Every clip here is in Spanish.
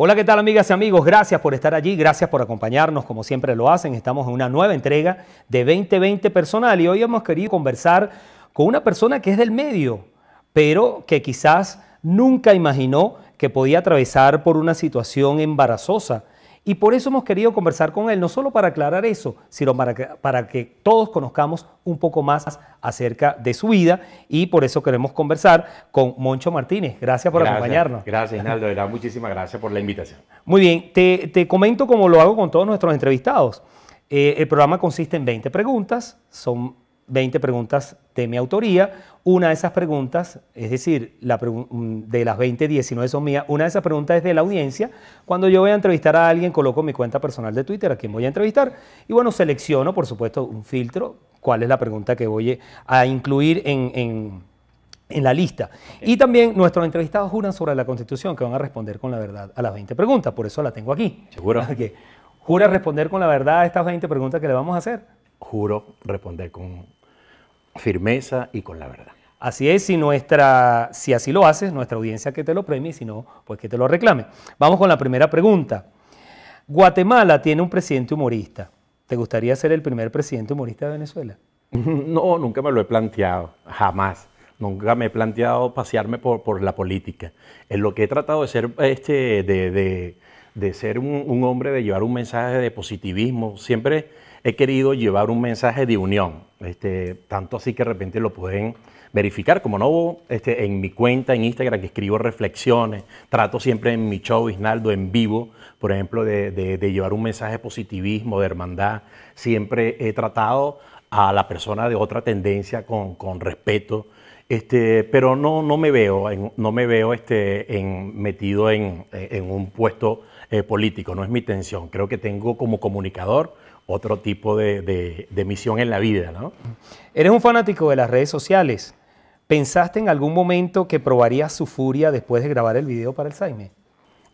Hola, ¿qué tal amigas y amigos? Gracias por estar allí, gracias por acompañarnos como siempre lo hacen. Estamos en una nueva entrega de 2020 Personal y hoy hemos querido conversar con una persona que es del medio, pero que quizás nunca imaginó que podía atravesar por una situación embarazosa y por eso hemos querido conversar con él, no solo para aclarar eso, sino para que, todos conozcamos un poco más acerca de su vida y por eso queremos conversar con Moncho Martínez. Gracias por acompañarnos. Gracias, Naldo. muchísimas gracias por la invitación. Muy bien, te, comento como lo hago con todos nuestros entrevistados. Eh, el programa consiste en 20 preguntas, son 20 preguntas de mi autoría. Una de esas preguntas, es decir, mm, de las 20, 19 son mías. Una de esas preguntas es de la audiencia. Cuando yo voy a entrevistar a alguien, coloco mi cuenta personal de Twitter a quien voy a entrevistar. Y bueno, selecciono, por supuesto, un filtro, cuál es la pregunta que voy a incluir en, la lista. Y también nuestros entrevistados juran sobre la Constitución que van a responder con la verdad a las 20 preguntas. Por eso la tengo aquí. Seguro. ¿Jura responder con la verdad a estas 20 preguntas que le vamos a hacer? Juro responder con firmeza y con la verdad. Así es, si, nuestra, si así lo haces, nuestra audiencia que te lo premie, si no, pues que te lo reclame. Vamos con la primera pregunta. Guatemala tiene un presidente humorista. ¿Te gustaría ser el primer presidente humorista de Venezuela? No, nunca me lo he planteado, jamás. Nunca me he planteado pasearme por, la política. En lo que he tratado de ser, este, de, ser un, un, hombre, de llevar un mensaje de positivismo, siempre he querido llevar un mensaje de unión, este, tanto así que de repente lo pueden verificar, como no este, en mi cuenta en Instagram que escribo reflexiones, trato siempre en mi show Isnaldo en vivo, por ejemplo, de, llevar un mensaje de positivismo, de hermandad, siempre he tratado a la persona de otra tendencia con, respeto, este, pero no, no me veo, no me veo este, metido en, un puesto eh, político, no es mi intención. Creo que tengo como comunicador otro tipo de, misión en la vida. ¿no? Eres un fanático de las redes sociales. ¿Pensaste en algún momento que probarías su furia después de grabar el video para el Saime?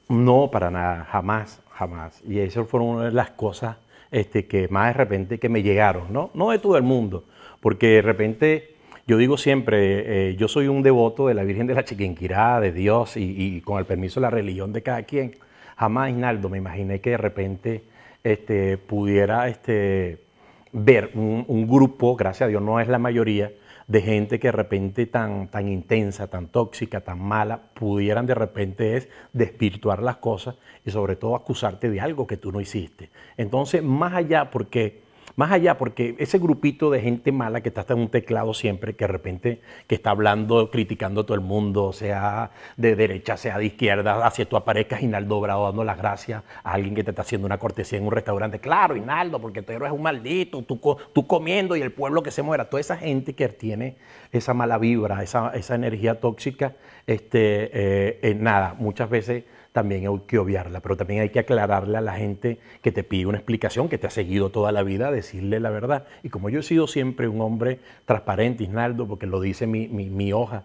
No, para nada, jamás, jamás. Y eso fueron una de las cosas este, que más de repente que me llegaron, ¿no? No de todo el mundo, porque de repente yo digo siempre, eh, yo soy un devoto de la Virgen de la Chiquinquirá, de Dios y, con el permiso de la religión de cada quien. Jamás, Hinaldo, me imaginé que de repente este, pudiera este, ver un, grupo, gracias a Dios no es la mayoría, de gente que de repente tan, tan intensa, tan tóxica, tan mala, pudieran de repente es despirituar las cosas y sobre todo acusarte de algo que tú no hiciste. Entonces, más allá, porque más allá, porque ese grupito de gente mala que está hasta en un teclado siempre, que de repente que está hablando, criticando a todo el mundo, sea de derecha, sea de izquierda, hacia tú aparezcas Hinaldo Bravo dando las gracias a alguien que te está haciendo una cortesía en un restaurante. Claro, Hinaldo, porque héroe es un maldito, tú, tú comiendo y el pueblo que se muera. Toda esa gente que tiene esa mala vibra, esa, esa energía tóxica, este, eh, eh, nada, muchas veces también hay que obviarla, pero también hay que aclararle a la gente que te pide una explicación, que te ha seguido toda la vida, decirle la verdad. Y como yo he sido siempre un hombre transparente, Isnaldo, porque lo dice mi, mi, hoja,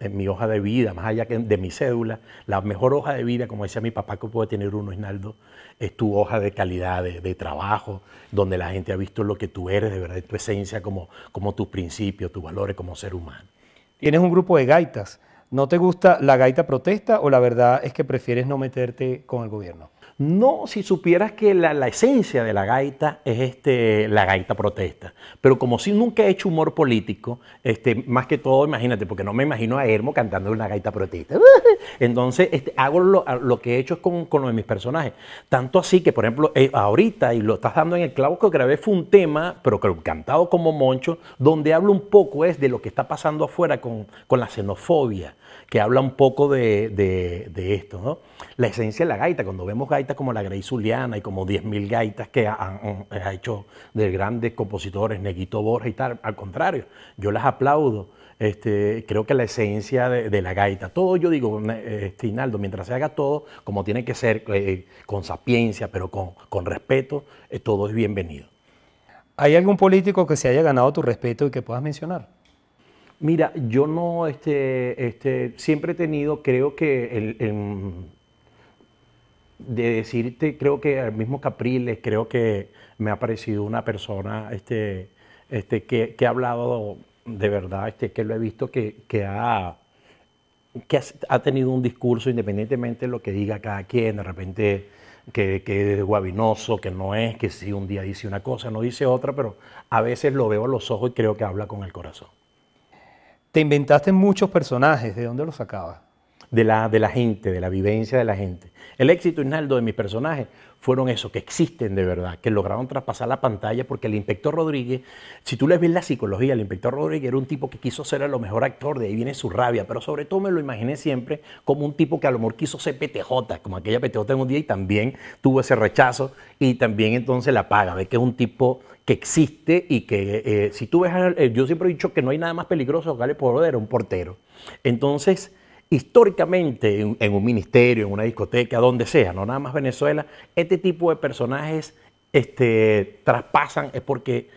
eh, mi hoja de vida, más allá que de mi cédula, la mejor hoja de vida, como decía mi papá, que puede tener uno, Isnaldo, es tu hoja de calidad, de, trabajo, donde la gente ha visto lo que tú eres, de verdad, tu esencia, como, como tus principios, tus valores como ser humano. Tienes un grupo de gaitas ¿No te gusta la gaita protesta o la verdad es que prefieres no meterte con el gobierno? No, si supieras que la, esencia de la gaita es este, la gaita protesta. Pero como si nunca he hecho humor político, este, más que todo, imagínate, porque no me imagino a Hermo cantando una gaita protesta. Entonces, este, hago lo, que he hecho con, con lo de mis personajes. Tanto así que, por ejemplo, eh, ahorita, y lo estás dando en el clavo que grabé, fue un tema, pero cantado como Moncho, donde hablo un poco es de lo que está pasando afuera con la xenofobia, que habla un poco de, esto. ¿no? La esencia de la gaita, cuando vemos gaitas como la Grey Zuliana y como 10.000 gaitas que han, hecho de grandes compositores, Neguito Borges y tal, al contrario, yo las aplaudo. Este, creo que la esencia de, la gaita, todo yo digo, Estinaldo, mientras se haga todo como tiene que ser, eh, con sapiencia, pero con, respeto, eh, todo es bienvenido. ¿Hay algún político que se haya ganado tu respeto y que puedas mencionar? Mira, yo no, este, este, siempre he tenido, creo que de decirte, creo que al mismo Capriles, creo que me ha parecido una persona este, este, que, ha hablado de verdad, este, que lo he visto que, ha que ha, tenido un discurso independientemente de lo que diga cada quien, de repente que, que, es guabinoso, que no es, que si un día dice una cosa, no dice otra, pero a veces lo veo a los ojos y creo que habla con el corazón. Te inventaste muchos personajes, ¿de dónde los sacabas? De la, de la gente, de la vivencia de la gente. El éxito, Hinaldo, de mis personajes fueron esos, que existen de verdad, que lograron traspasar la pantalla, porque el inspector Rodríguez, si tú le ves la psicología, el inspector Rodríguez era un tipo que quiso ser el lo mejor actor, de ahí viene su rabia, pero sobre todo me lo imaginé siempre como un tipo que a lo mejor quiso ser PTJ, como aquella PTJ en un día y también tuvo ese rechazo y también entonces la paga, ve que es un tipo que existe y que eh, si tú ves, eh, yo siempre he dicho que no hay nada más peligroso que darle poder un portero. Entonces, históricamente en, un ministerio, en una discoteca, donde sea, no nada más Venezuela, este tipo de personajes este, traspasan, es porque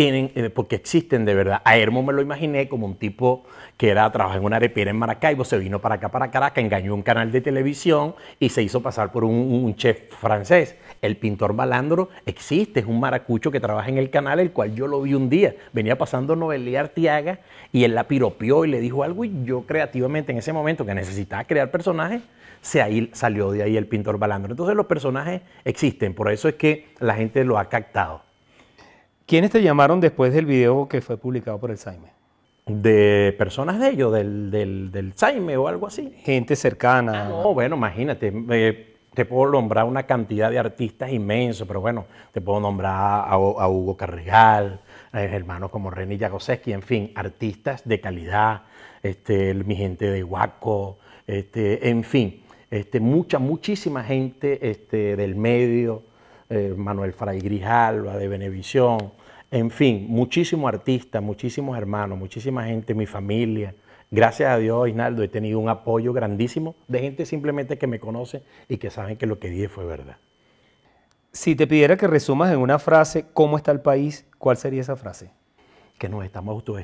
eh, porque existen de verdad. A Hermo me lo imaginé como un tipo que era trabajaba en una arepiera en Maracaibo, se vino para acá, para Caracas, engañó un canal de televisión y se hizo pasar por un, chef francés. El pintor malandro existe, es un maracucho que trabaja en el canal, el cual yo lo vi un día. Venía pasando Novelía Artiaga y él la piropió y le dijo algo y yo creativamente en ese momento que necesitaba crear personajes, se ahí, salió de ahí el pintor Balandro, Entonces los personajes existen, por eso es que la gente lo ha captado. ¿Quiénes te llamaron después del video que fue publicado por el Saime? De personas de ellos, del, del, Saime o algo así. Gente cercana. Ah, no, bueno, imagínate. te puedo nombrar una cantidad de artistas inmensos, pero bueno, te puedo nombrar a, Hugo Carregal, a hermanos como René Yagoseski, en fin, artistas de calidad, este, mi gente de Huaco, este, en fin, este, mucha, muchísima gente este, del medio, eh, Manuel Fray Grijalva, de Benevisión, en fin, muchísimos artistas, muchísimos hermanos, muchísima gente, mi familia. Gracias a Dios, Ainaldo, he tenido un apoyo grandísimo de gente simplemente que me conoce y que saben que lo que dije fue verdad. Si te pidiera que resumas en una frase cómo está el país, ¿cuál sería esa frase? Que nos estamos auto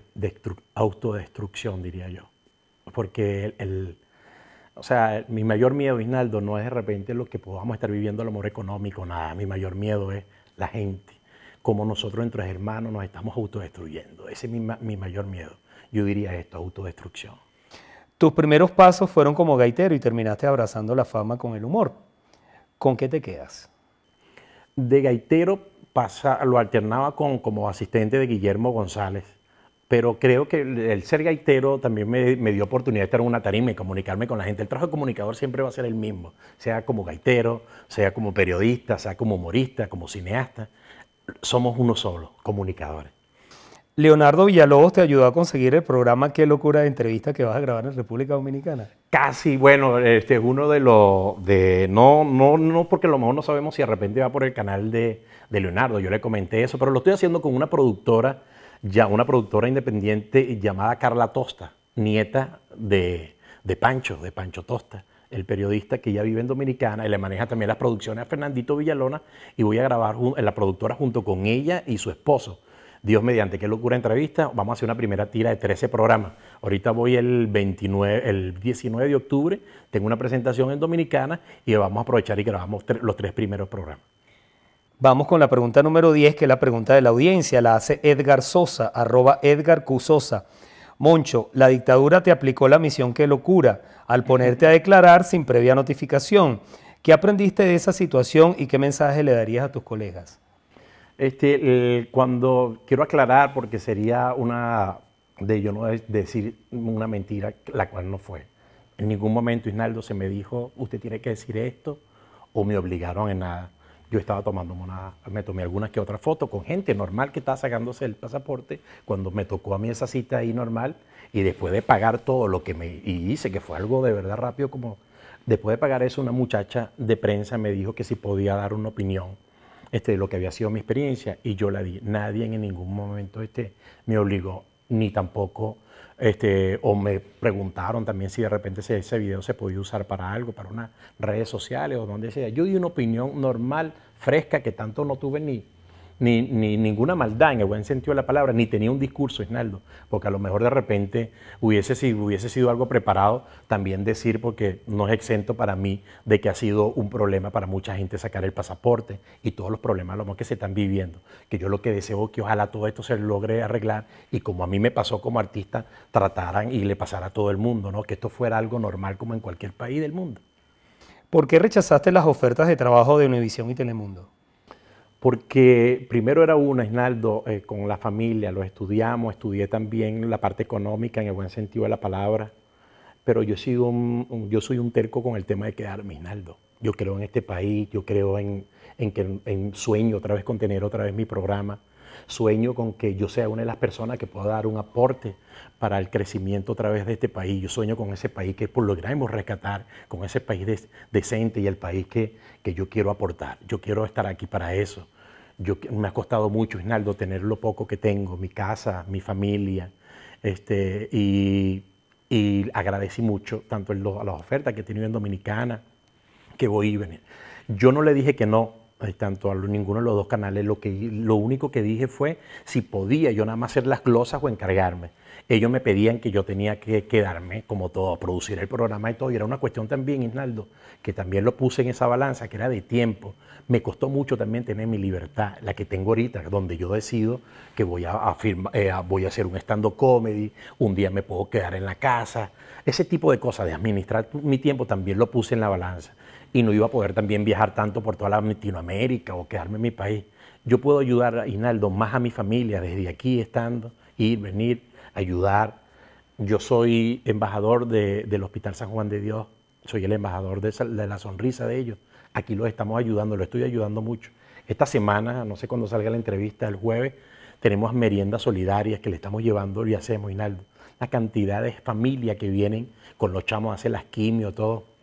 autodestrucción, diría yo. Porque el, o sea, mi mayor miedo, no es de repente lo que podamos estar viviendo el amor económico, nada. Mi mayor miedo es la gente, como nosotros entre hermanos nos estamos autodestruyendo. Ese es mi, mayor miedo. Yo diría esto, autodestrucción. Tus primeros pasos fueron como gaitero y terminaste abrazando la fama con el humor. ¿Con qué te quedas? De gaitero lo alternaba con, como asistente de Guillermo González pero creo que el ser gaitero también me, dio oportunidad de estar en una tarima y comunicarme con la gente. El trabajo de comunicador siempre va a ser el mismo, sea como gaitero, sea como periodista, sea como humorista, como cineasta. Somos uno solo, comunicadores. Leonardo Villalobos te ayudó a conseguir el programa Qué locura de entrevista que vas a grabar en República Dominicana. Casi, bueno, este es uno de los de no no no porque a lo mejor no sabemos si de repente va por el canal de, de Leonardo. Yo le comenté eso, pero lo estoy haciendo con una productora ya una productora independiente llamada Carla Tosta, nieta de, de Pancho, de Pancho Tosta, el periodista que ya vive en Dominicana y le maneja también las producciones a Fernandito Villalona y voy a grabar en la productora junto con ella y su esposo. Dios mediante, qué locura entrevista. Vamos a hacer una primera tira de 13 programas. Ahorita voy el el 19 de octubre, tengo una presentación en Dominicana y vamos a aprovechar y grabamos los tres primeros programas. Vamos con la pregunta número 10, que es la pregunta de la audiencia. La hace Edgar Sosa, arroba Edgar Q. Moncho, la dictadura te aplicó la misión que locura al ponerte a declarar sin previa notificación. ¿Qué aprendiste de esa situación y qué mensaje le darías a tus colegas? Este, cuando quiero aclarar, porque sería una de yo no decir una mentira, la cual no fue. En ningún momento Isnaldo se me dijo, usted tiene que decir esto, o me obligaron en nada yo estaba tomando una, me tomé algunas que otras foto con gente normal que estaba sacándose el pasaporte, cuando me tocó a mí esa cita ahí normal, y después de pagar todo lo que me hice, que fue algo de verdad rápido, como después de pagar eso, una muchacha de prensa me dijo que si podía dar una opinión este, de lo que había sido mi experiencia, y yo la di. Nadie en ningún momento este, me obligó, ni tampoco este, o me preguntaron también si de repente ese, ese video se podía usar para algo, para unas redes sociales o donde sea. Yo di una opinión normal, fresca, que tanto no tuve ni, ni, ninguna maldad en el buen sentido de la palabra, ni tenía un discurso, Isnaldo, porque a lo mejor de repente hubiese sido, algo preparado también decir, porque no es exento para mí de que ha sido un problema para mucha gente sacar el pasaporte y todos los problemas que se están viviendo, que yo lo que deseo es que ojalá todo esto se logre arreglar y como a mí me pasó como artista, trataran y le pasara a todo el mundo, ¿no? que esto fuera algo normal como en cualquier país del mundo. ¿Por qué rechazaste las ofertas de trabajo de Univisión y Telemundo? porque primero era uno, Esnaldo, eh, con la familia, lo estudiamos, estudié también la parte económica en el buen sentido de la palabra, pero yo, soy un terco con el tema de quedarme, Esnaldo. Yo creo en este país, yo creo en, que en sueño otra vez con tener otra vez mi programa, sueño con que yo sea una de las personas que pueda dar un aporte para el crecimiento otra vez de este país. Yo sueño con ese país que logramos rescatar, con ese país decente y el país que yo quiero aportar. Yo quiero estar aquí para eso. Yo, me ha costado mucho, Isnaldo, tener lo poco que tengo, mi casa, mi familia, este, y, agradecí mucho tanto a las ofertas que he tenido en Dominicana, que voy y venir. Yo no le dije que no eh, tanto a ninguno de los dos canales. Lo, que, lo único que dije fue si podía yo nada más hacer las glosas o encargarme. Ellos me pedían que yo tenía que quedarme, como todo, a producir el programa y todo. Y era una cuestión también, Isnaldo, que también lo puse en esa balanza, que era de tiempo. Me costó mucho también tener mi libertad, la que tengo ahorita, donde yo decido que voy a, eh, voy a hacer un stand-up comedy, un día me puedo quedar en la casa. Ese tipo de cosas, de administrar mi tiempo, también lo puse en la balanza y no iba a poder también viajar tanto por toda Latinoamérica o quedarme en mi país. Yo puedo ayudar a Hinaldo, más a mi familia desde aquí estando, ir, venir, ayudar. Yo soy embajador del Hospital San Juan de Dios, soy el embajador de, la sonrisa de ellos. Aquí los estamos ayudando, los estoy ayudando mucho. Esta semana, no sé cuándo salga la entrevista, el jueves, tenemos meriendas solidarias que le estamos llevando y hacemos, Hinaldo. La cantidad de familias que vienen con los chamos a hacer las quimio, todo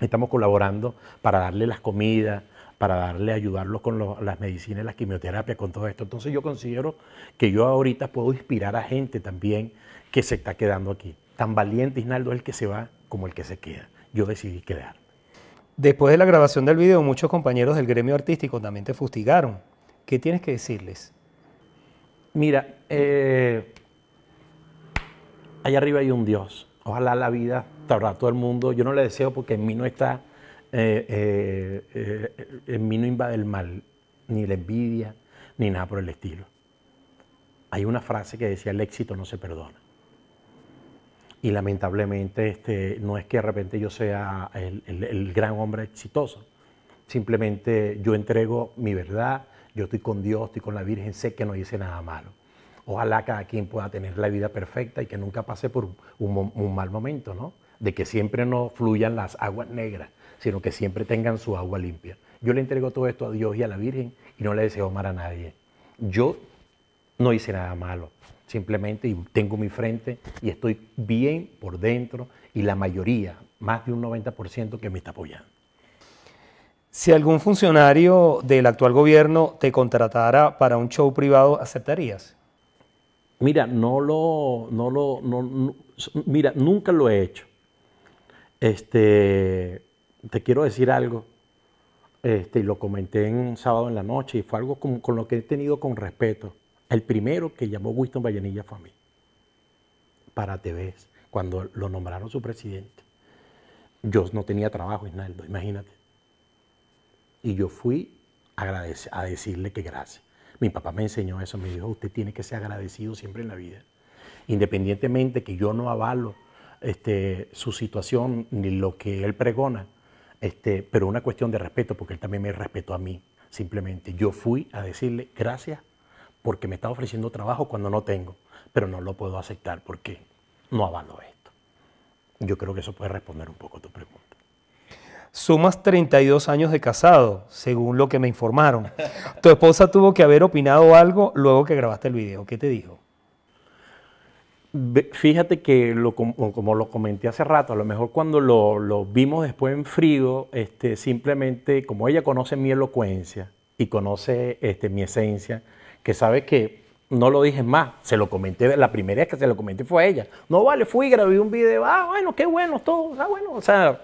Estamos colaborando para darle las comidas, para darle, ayudarlos con las medicinas, las quimioterapias, con todo esto. Entonces yo considero que yo ahorita puedo inspirar a gente también que se está quedando aquí. Tan valiente Isnaldo es el que se va como el que se queda. Yo decidí quedar. Después de la grabación del video, muchos compañeros del gremio artístico también te fustigaron. ¿Qué tienes que decirles? Mira, eh, allá arriba hay un Dios. Ojalá la vida todo el mundo. Yo no le deseo porque en mí no está, eh, eh, eh, en mí no invade el mal, ni la envidia, ni nada por el estilo. Hay una frase que decía, el éxito no se perdona. Y lamentablemente este, no es que de repente yo sea el, gran hombre exitoso. Simplemente yo entrego mi verdad, yo estoy con Dios, estoy con la Virgen, sé que no hice nada malo. Ojalá cada quien pueda tener la vida perfecta y que nunca pase por un, un mal momento, ¿no? de que siempre no fluyan las aguas negras, sino que siempre tengan su agua limpia. Yo le entrego todo esto a Dios y a la Virgen y no le deseo mal a nadie. Yo no hice nada malo, simplemente tengo mi frente y estoy bien por dentro y la mayoría, más de un 90% que me está apoyando. Si algún funcionario del actual gobierno te contratara para un show privado, ¿aceptarías? Mira, no lo, no lo, mira, nunca lo he hecho. Este, te quiero decir algo, este, y lo comenté en un sábado en la noche, y fue algo con, lo que he tenido con respeto. El primero que llamó Winston Vallenilla fue a mí, para TV, cuando lo nombraron su presidente. Yo no tenía trabajo, Isnaldo, imagínate. Y yo fui a, a decirle que gracias. Mi papá me enseñó eso, me dijo, usted tiene que ser agradecido siempre en la vida. Independientemente que yo no avalo este, su situación ni lo que él pregona, este, pero una cuestión de respeto, porque él también me respetó a mí, simplemente. Yo fui a decirle gracias porque me está ofreciendo trabajo cuando no tengo, pero no lo puedo aceptar porque no avalo esto. Yo creo que eso puede responder un poco a tu pregunta. Sumas 32 años de casado, según lo que me informaron. Tu esposa tuvo que haber opinado algo luego que grabaste el video. ¿Qué te dijo? Fíjate que, como, lo comenté hace rato, a lo mejor cuando lo, vimos después en frío, este, simplemente como ella conoce mi elocuencia y conoce este, mi esencia, que sabe que no lo dije más, se lo comenté, la primera vez que se lo comenté fue ella. No vale, fui, grabé un video, ah, bueno, qué bueno, todo, ah, bueno, o sea,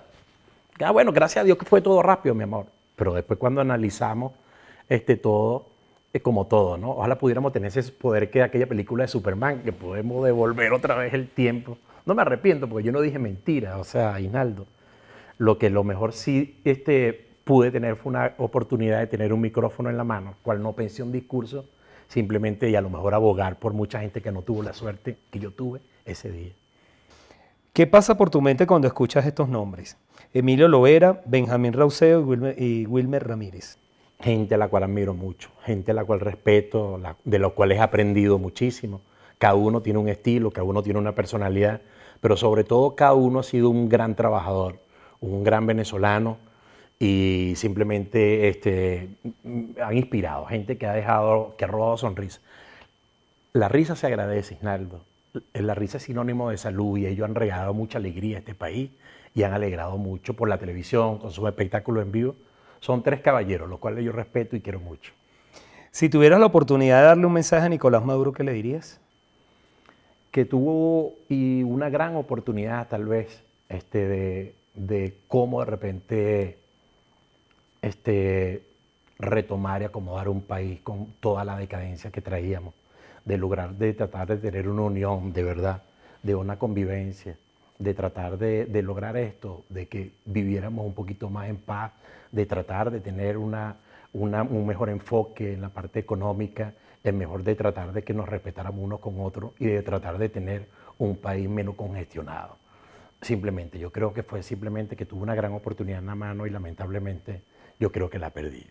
ah, bueno, gracias a Dios que fue todo rápido, mi amor. Pero después cuando analizamos este, todo, como todo, ¿no? Ojalá pudiéramos tener ese poder que aquella película de Superman, que podemos devolver otra vez el tiempo. No me arrepiento porque yo no dije mentira, o sea, Hinaldo. Lo que lo mejor sí este, pude tener fue una oportunidad de tener un micrófono en la mano, cual no pensé un discurso, simplemente y a lo mejor abogar por mucha gente que no tuvo la suerte que yo tuve ese día. ¿Qué pasa por tu mente cuando escuchas estos nombres? Emilio Loera, Benjamín Rauseo y Wilmer Ramírez gente a la cual admiro mucho, gente a la cual respeto, de los cuales he aprendido muchísimo. Cada uno tiene un estilo, cada uno tiene una personalidad, pero sobre todo cada uno ha sido un gran trabajador, un gran venezolano y simplemente este, han inspirado, gente que ha dejado, que ha robado sonrisa. La risa se agradece, Isnaldo. La risa es sinónimo de salud y ellos han regalado mucha alegría a este país y han alegrado mucho por la televisión, con sus espectáculos en vivo son tres caballeros, los cuales yo respeto y quiero mucho. Si tuvieras la oportunidad de darle un mensaje a Nicolás Maduro, ¿qué le dirías? Que tuvo y una gran oportunidad tal vez este, de, cómo de repente este, retomar y acomodar un país con toda la decadencia que traíamos, de lograr de tratar de tener una unión de verdad, de una convivencia, de tratar de, lograr esto, de que viviéramos un poquito más en paz, de tratar de tener un mejor enfoque en la parte económica, es mejor de tratar de que nos respetáramos unos con otros y de tratar de tener un país menos congestionado. Simplemente, yo creo que fue simplemente que tuve una gran oportunidad en la mano y lamentablemente yo creo que la perdí.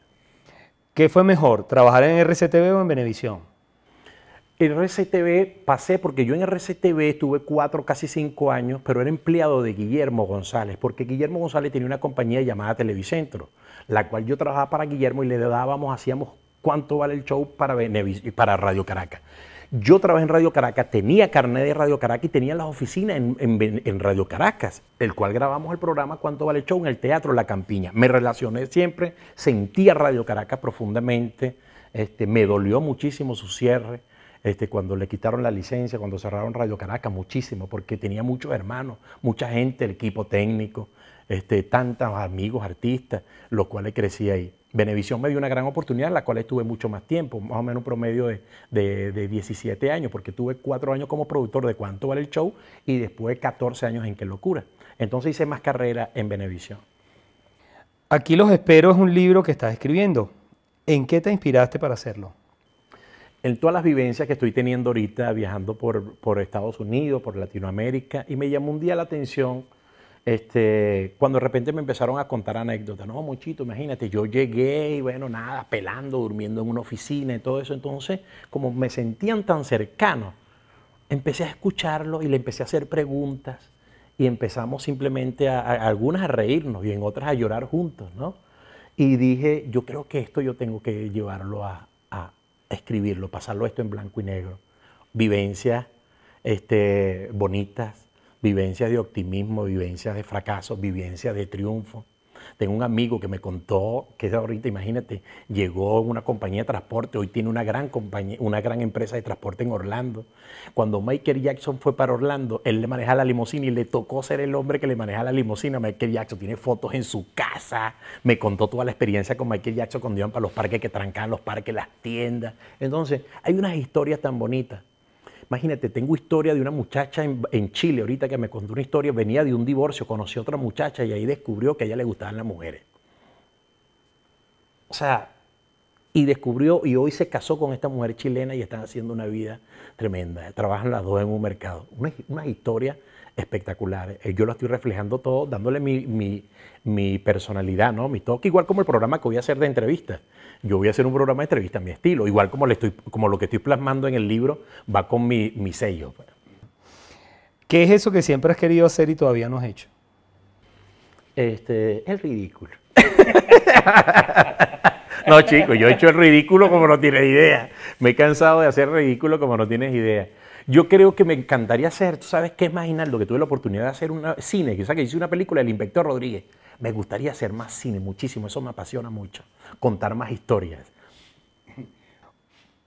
¿Qué fue mejor, trabajar en RCTV o en Benevisión? RCTV pasé porque yo en RCTV estuve cuatro, casi cinco años, pero era empleado de Guillermo González, porque Guillermo González tenía una compañía llamada Televicentro, la cual yo trabajaba para Guillermo y le dábamos, hacíamos cuánto vale el show para, para Radio Caracas. Yo trabajé en Radio Caracas, tenía carnet de Radio Caracas y tenía las oficinas en, Radio Caracas, el cual grabamos el programa Cuánto vale el show en el Teatro La Campiña. Me relacioné siempre, sentía Radio Caracas profundamente, este, me dolió muchísimo su cierre este, cuando le quitaron la licencia, cuando cerraron Radio Caracas, muchísimo, porque tenía muchos hermanos, mucha gente, el equipo técnico, este, tantos amigos, artistas, los cuales crecí ahí. Benevisión me dio una gran oportunidad, en la cual estuve mucho más tiempo, más o menos un promedio de, 17 años, porque tuve cuatro años como productor de Cuánto Vale el Show y después 14 años en Qué Locura. Entonces hice más carrera en Benevisión. Aquí los espero es un libro que estás escribiendo. ¿En qué te inspiraste para hacerlo? en todas las vivencias que estoy teniendo ahorita viajando por, por Estados Unidos, por Latinoamérica, y me llamó un día la atención este, cuando de repente me empezaron a contar anécdotas. No, muchito, imagínate, yo llegué y bueno, nada, pelando, durmiendo en una oficina y todo eso. Entonces, como me sentían tan cercano, empecé a escucharlo y le empecé a hacer preguntas y empezamos simplemente algunas a reírnos y en otras a llorar juntos, ¿no? Y dije, yo creo que esto yo tengo que llevarlo a, escribirlo, pasarlo esto en blanco y negro. Vivencias este, bonitas, vivencias de optimismo, vivencias de fracaso, vivencias de triunfo. Tengo un amigo que me contó que ahorita, imagínate, llegó una compañía de transporte, hoy tiene una gran, compañía, una gran empresa de transporte en Orlando. Cuando Michael Jackson fue para Orlando, él le manejaba la limusina y le tocó ser el hombre que le manejaba la limusina. Michael Jackson tiene fotos en su casa, me contó toda la experiencia con Michael Jackson cuando iban para los parques que trancaban los parques, las tiendas. Entonces, hay unas historias tan bonitas. Imagínate, tengo historia de una muchacha en, Chile ahorita que me contó una historia, venía de un divorcio, conoció a otra muchacha y ahí descubrió que a ella le gustaban las mujeres. O sea, y descubrió y hoy se casó con esta mujer chilena y están haciendo una vida tremenda. Trabajan las dos en un mercado. Una, historia espectacular. Eh, yo lo estoy reflejando todo, dándole mi, mi, personalidad, ¿no? mi toque, igual como el programa que voy a hacer de entrevistas yo voy a hacer un programa de entrevista a mi estilo, igual como, lo que estoy plasmando en el libro va con mi, sello. Pues. ¿Qué es eso que siempre has querido hacer y todavía no has hecho? Este, el ridículo. no, chicos, yo he hecho el ridículo como no tienes idea. Me he cansado de hacer ridículo como no tienes idea. Yo creo que me encantaría hacer, tú sabes qué es más, que tuve la oportunidad de hacer un cine, que, sea, que hice una película El Inspector Rodríguez. Me gustaría hacer más cine, muchísimo, eso me apasiona mucho, contar más historias.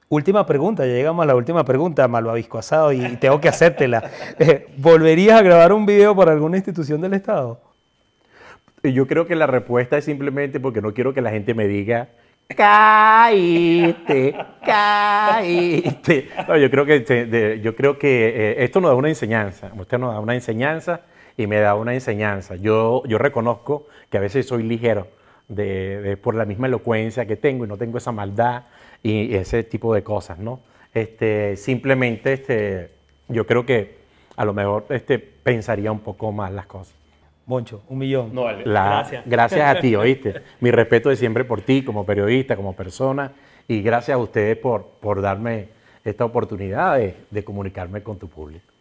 Última pregunta, ya llegamos a la última pregunta, malvavisco asado, y tengo que hacértela. Eh, ¿Volverías a grabar un video para alguna institución del Estado? Yo creo que la respuesta es simplemente porque no quiero que la gente me diga, caíste, caíste. No, yo creo que, yo creo que eh, esto nos da una enseñanza, usted nos da una enseñanza y me da una enseñanza. Yo, yo reconozco que a veces soy ligero por la misma elocuencia que tengo y no tengo esa maldad y, ese tipo de cosas, ¿no? Este, simplemente este, yo creo que a lo mejor este, pensaría un poco más las cosas. Moncho, un millón. No, gracias. Gracias a ti, oíste. Mi respeto de siempre por ti como periodista, como persona, y gracias a ustedes por, por darme esta oportunidad de comunicarme con tu público.